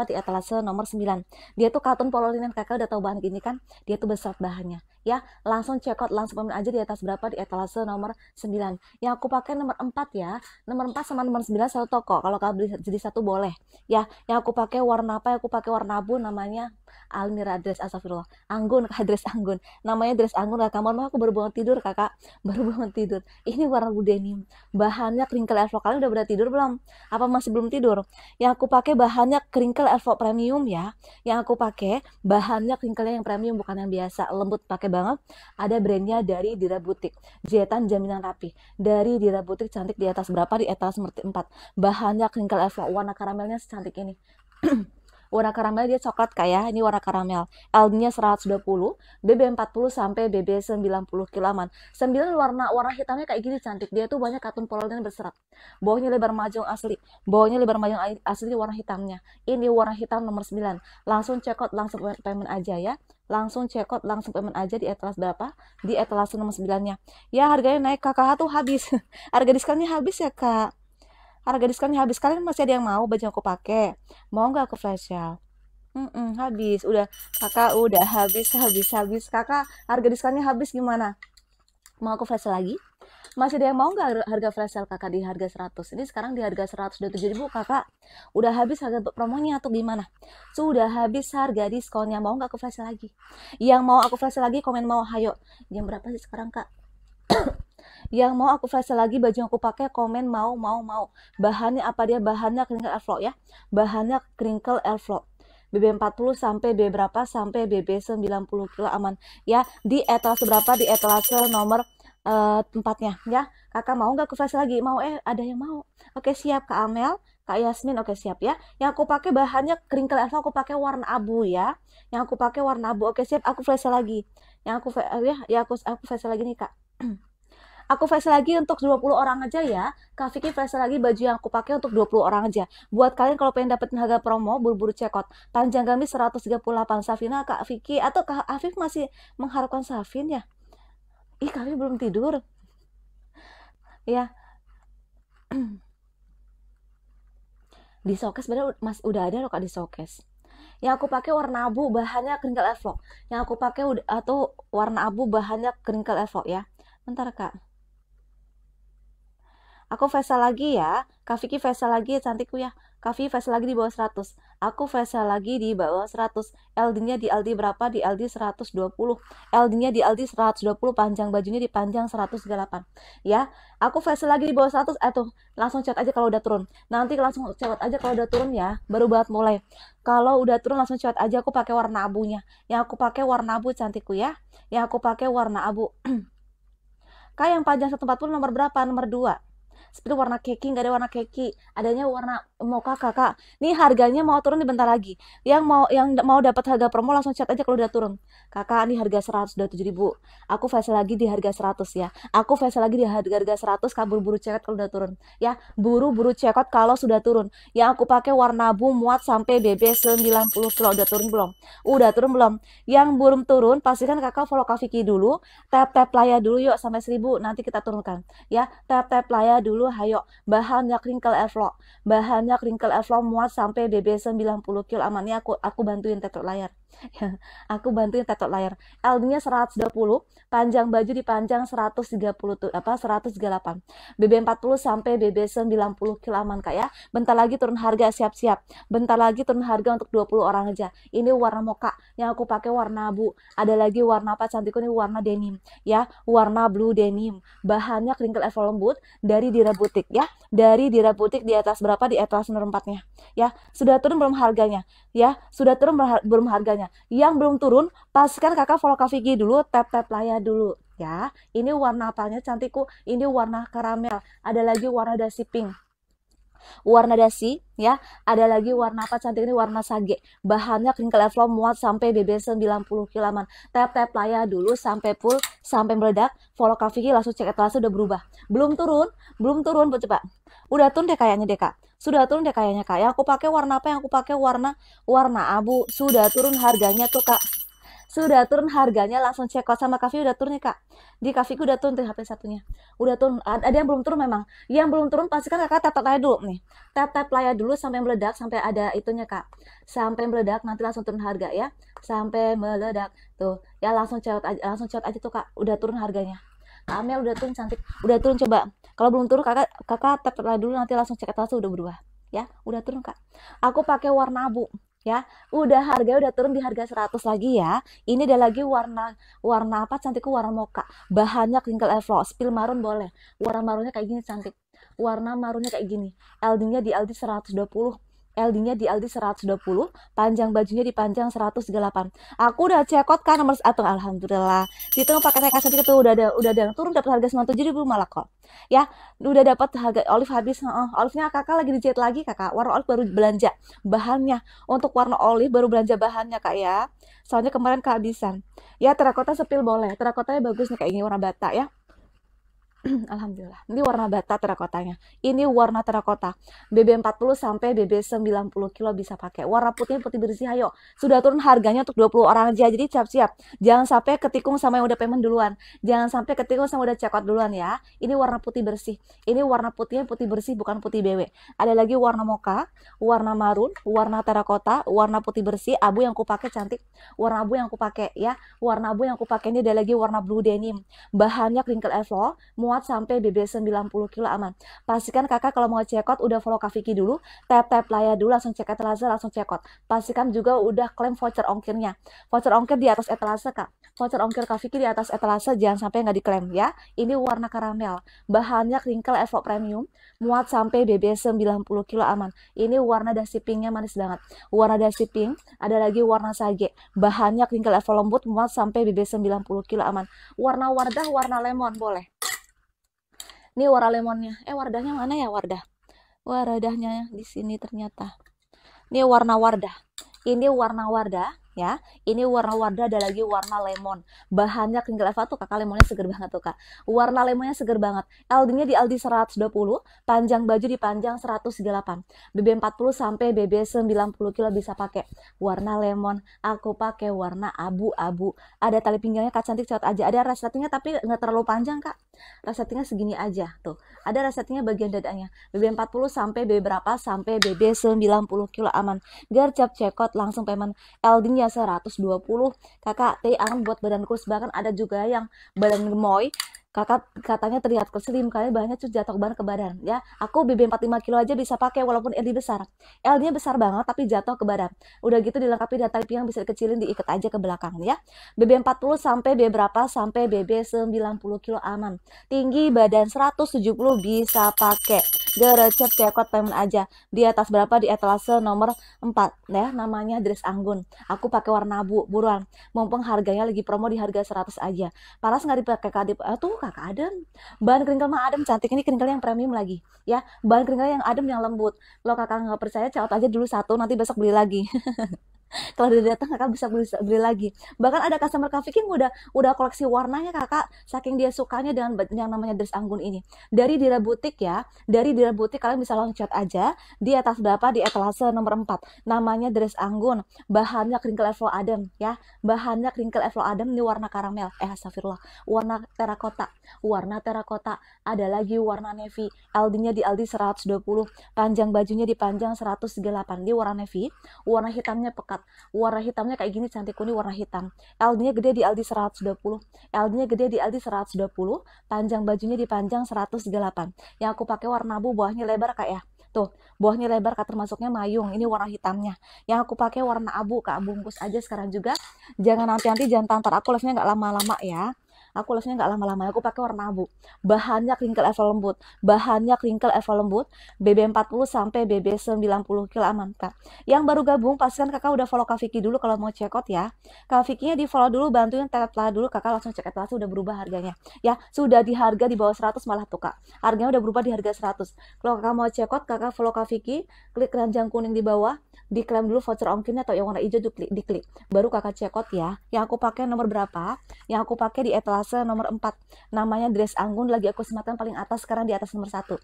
di etalase nomor 9. Dia tuh katun pololinen kakak udah tahu bahan ini kan, dia tuh besar bahannya ya langsung check out langsung pemen aja di atas berapa di etalase nomor 9 yang aku pakai nomor 4 ya nomor 4 sama nomor 9 satu toko kalau kalian beli jadi satu boleh ya yang aku pakai warna apa yang aku pakai warna abu namanya Almira dress asafirullah anggun kak dress anggun namanya dress anggun kak mau aku baru bangun tidur kakak baru bangun tidur ini warna denim bahannya kringkel elvo kalian udah berada tidur belum apa masih belum tidur yang aku pakai bahannya kringkel elvo premium ya yang aku pakai bahannya kringkelnya yang premium bukan yang biasa lembut pakai banget ada brandnya dari Dira Butik jahitan jaminan rapi dari Dira Butik cantik di atas berapa di atas 4 bahannya crinkle efek warna karamelnya secantik ini warna karamel dia coklat kayak ya. ini warna karamel L-nya 120 BB 40 sampai BB 90 kilaman 9 warna warna hitamnya kayak gini cantik dia tuh banyak katun polanya berserat bawahnya lebar majung asli bawahnya lebar majung asli warna hitamnya ini warna hitam nomor 9 langsung check out langsung payment aja ya langsung check out langsung payment aja di etalase berapa di etalase nomor 9 nya ya harganya naik kakak tuh habis harga diskonnya habis ya kak harga diskonnya habis kalian masih ada yang mau baju aku pakai mau nggak aku flash sale Mm -mm, habis udah kakak udah habis habis habis kakak harga diskonnya habis gimana mau aku flash lagi masih ada yang mau nggak harga flash sale kakak di harga 100 ini sekarang di harga 107 ribu kakak udah habis harga promonya atau gimana sudah habis harga diskonnya mau nggak aku flash sale lagi yang mau aku flash sale lagi komen mau hayo jam berapa sih sekarang kak yang mau aku flash lagi baju yang aku pakai komen mau mau mau bahannya apa dia bahannya keringle elflo ya bahannya crinkle elflo BB40 sampai bb berapa sampai BB90 kilo aman ya di etalase berapa di etalase nomor uh, tempatnya ya kakak mau nggak aku flash lagi mau eh ada yang mau oke siap kak Amel kak Yasmin oke siap ya yang aku pakai bahannya kering Elsa, aku pakai warna abu ya yang aku pakai warna abu oke siap aku flash lagi yang aku ya ya aku aku flash lagi nih kak aku flash lagi untuk 20 orang aja ya. Kak Vicky flash lagi baju yang aku pakai untuk 20 orang aja. Buat kalian kalau pengen dapetin harga promo, buru-buru check out. Panjang gamis 138 Safina, Kak Vicky, atau Kak Afif masih mengharapkan Safin ya? ih kalian belum tidur ya di showcase sebenarnya mas udah ada loh kak di showcase yang aku pakai warna abu bahannya crinkle airflow yang aku pakai atau warna abu bahannya crinkle airflow ya bentar kak aku face lagi ya kak Vicky lagi cantikku ya Kavi fase lagi di bawah 100. Aku fase lagi di bawah 100. LD-nya di LD berapa? Di LD 120. LD-nya di LD 120, panjang bajunya di panjang 108. Ya, aku fase lagi di bawah 100. Eh, tuh. langsung chat aja kalau udah turun. Nanti langsung chat aja kalau udah turun ya, baru banget mulai. Kalau udah turun langsung chat aja aku pakai warna abunya. Yang aku pakai warna abu cantikku ya. Yang aku pakai warna abu. Kak yang panjang 140 nomor berapa? Nomor 2 seperti warna keki Gak ada warna keki adanya warna mau kakak kak nih harganya mau turun di bentar lagi yang mau yang mau dapat harga promo langsung chat aja kalau udah turun kakak nih harga seratus dua tujuh ribu. aku face lagi di harga seratus ya aku face lagi di harga harga seratus kabur buru check kalau udah turun ya buru-buru cekot kalau sudah turun yang aku pakai warna bu muat sampai BB 90 kilo udah turun belum udah turun belum yang belum turun pastikan kakak follow kafiki dulu tap tap layar dulu yuk sampai seribu nanti kita turunkan ya tap tap layar dulu hayo bahannya crinkle airflow Bahan banyak wrinkle muat sampai BB 90 kg amannya aku aku bantuin tetrot layar aku bantuin tetok layar LD-nya 120 panjang baju dipanjang 130 apa 138 BB40 sampai BB90 kilo aman kak ya bentar lagi turun harga siap-siap bentar lagi turun harga untuk 20 orang aja ini warna moka yang aku pakai warna abu ada lagi warna apa cantikku ini warna denim ya warna blue denim bahannya crinkle and lembut dari dirabutik ya dari dirabutik di atas berapa di atas nomor 4 ya sudah turun belum harganya ya sudah turun belum harganya yang belum turun, pastikan kakak follow Kak Vicky dulu, tap-tap layar dulu ya. Ini warna apanya cantikku, ini warna karamel, ada lagi warna dasi pink. Warna dasi ya, ada lagi warna apa cantik ini warna sage. Bahannya crinkle level muat sampai BB 90 kilaman. Tap-tap layar dulu sampai full, sampai meledak. Follow Kak Vicky langsung cek etalase udah berubah. Belum turun, belum turun coba. Udah turun deh kayaknya deh Kak sudah turun deh kayaknya kak. ya aku pakai warna apa? Yang aku pakai warna warna abu. Sudah turun harganya tuh kak. Sudah turun harganya langsung cek kok sama kafe udah turun nih kak. Di kafe udah turun tuh HP satunya. Udah turun. Ada yang belum turun memang. Yang belum turun pasti kan kakak tap tap layar dulu nih. Tap tap layar dulu sampai meledak sampai ada itunya kak. Sampai meledak nanti langsung turun harga ya. Sampai meledak tuh. Ya langsung cek langsung cek aja tuh kak. Udah turun harganya. Amel udah turun cantik. Udah turun coba kalau belum turun kakak kakak tertera dulu nanti langsung cek etalase udah berubah ya udah turun kak aku pakai warna abu ya udah harganya udah turun di harga 100 lagi ya ini ada lagi warna warna apa cantikku warna moka bahannya crinkle airflow, spill marun boleh warna marunnya kayak gini cantik warna marunnya kayak gini LD-nya di LD 120 LD-nya di LD 120, panjang bajunya di dipanjang delapan Aku udah cekot kan nomor satu, alhamdulillah. di tengah pakai TK sedikit tuh udah ada udah ada yang turun dapat harga tujuh belum malah kok. Ya, udah dapat harga olive habis. Uh, olive-nya kakak lagi dijahit lagi kakak. Warna olive baru belanja bahannya. Untuk warna olive baru belanja bahannya kak ya. Soalnya kemarin kehabisan. Ya terakota sepil boleh. Terakotanya bagus nih kayak ini warna bata ya. Alhamdulillah. Ini warna bata terakotanya. Ini warna terakota. BB40 sampai BB90 kilo bisa pakai. Warna putih putih bersih ayo. Sudah turun harganya untuk 20 orang aja. Jadi siap-siap. Jangan sampai ketikung sama yang udah payment duluan. Jangan sampai ketikung sama udah cekot duluan ya. Ini warna putih bersih. Ini warna putihnya putih bersih bukan putih BW. Ada lagi warna moka, warna marun, warna terakota, warna putih bersih. Abu yang aku pakai cantik. Warna abu yang aku pakai ya. Warna abu yang aku pakai ini ada lagi warna blue denim. Bahannya crinkle airflow muat sampai BB 90 kilo aman. Pastikan kakak kalau mau cekot udah follow Kak Vicky dulu, tap-tap layar dulu langsung cek etalase langsung cekot. Pastikan juga udah klaim voucher ongkirnya. Voucher ongkir di atas etalase Kak. Voucher ongkir Kak Vicky di atas etalase jangan sampai nggak diklaim ya. Ini warna karamel, bahannya crinkle Evo Premium, muat sampai BB 90 kilo aman. Ini warna dasi pinknya manis banget. Warna dasi pink, ada lagi warna sage. Bahannya crinkle Evo lembut, muat sampai BB 90 kilo aman. Warna wardah, warna lemon boleh. Ini warna lemonnya. Eh wardahnya mana ya wardah? Wardahnya di sini ternyata. Ini warna wardah. Ini warna wardah ya. Ini warna wardah ada lagi warna lemon. Bahannya kengkel eva tuh kakak lemonnya seger banget tuh kak. Warna lemonnya seger banget. LD-nya di Aldi 120, panjang baju di panjang 138. BB 40 sampai BB 90 kilo bisa pakai. Warna lemon, aku pakai warna abu-abu. Ada tali pinggangnya kak cantik cat aja. Ada resletingnya tapi nggak terlalu panjang kak. Rasettingnya segini aja tuh. Ada rasettingnya bagian dadanya. BB40 sampai BB berapa sampai BB90 kilo aman. Gercep cekot langsung payment eldingnya 120. Kakak T buat badan kurus bahkan ada juga yang badan gemoy kakak katanya terlihat keselim karena bahannya tuh jatuh banget ke badan ya aku BB 45 kilo aja bisa pakai walaupun LD besar L nya besar banget tapi jatuh ke badan udah gitu dilengkapi data IP yang bisa dikecilin diikat aja ke belakang ya BB 40 sampai BB berapa sampai BB 90 kilo aman tinggi badan 170 bisa pakai The Recep Kiakot Payment aja. Di atas berapa di etalase nomor 4 ya namanya dress anggun. Aku pakai warna abu buruan. Mumpung harganya lagi promo di harga 100 aja. Paras nggak dipakai kadip? Ah, eh, tuh kakak adem. Bahan keringkel mah adem cantik ini keringkel yang premium lagi ya. Bahan keringkel yang adem yang lembut. Lo kakak nggak percaya Cekot aja dulu satu nanti besok beli lagi. kalau udah datang kakak bisa beli, beli lagi bahkan ada customer Kak yang udah udah koleksi warnanya kakak saking dia sukanya dengan yang namanya dress anggun ini dari Dira Butik ya dari Dira Butik kalian bisa loncat aja di atas berapa di etalase nomor 4 namanya dress anggun bahannya crinkle evlo adam ya bahannya crinkle evlo adam ini warna karamel eh astagfirullah warna terakota warna terakota ada lagi warna navy aldi-nya di Aldi 120 panjang bajunya dipanjang 138 di warna navy warna hitamnya pekat warna hitamnya kayak gini cantik kuning warna hitam LD-nya gede di LD 120 LD-nya gede di LD 120 panjang bajunya dipanjang 138 yang aku pakai warna abu Buahnya lebar kak ya Tuh, buahnya lebar kak termasuknya mayung. Ini warna hitamnya. Yang aku pakai warna abu kak. Bungkus aja sekarang juga. Jangan nanti-nanti jangan tantar aku live-nya nggak lama-lama ya aku lesnya nggak lama-lama aku pakai warna abu bahannya kringkel eva lembut bahannya kringkel eva lembut BB40 sampai BB90 kilo aman kak yang baru gabung pastikan kakak udah follow Kak Vicky dulu kalau mau check out ya Kak Vicky-nya di follow dulu bantuin telat dulu kakak langsung cek etalase udah berubah harganya ya sudah di harga di bawah 100 malah tuh kak harganya udah berubah di harga 100 kalau kakak mau check out kakak follow Kak Vicky klik keranjang kuning di bawah diklaim dulu voucher ongkirnya atau yang warna hijau diklik, diklik. baru kakak check out ya yang aku pakai nomor berapa yang aku pakai di etalase fase nomor 4. Namanya dress anggun lagi aku sematkan paling atas sekarang di atas nomor satu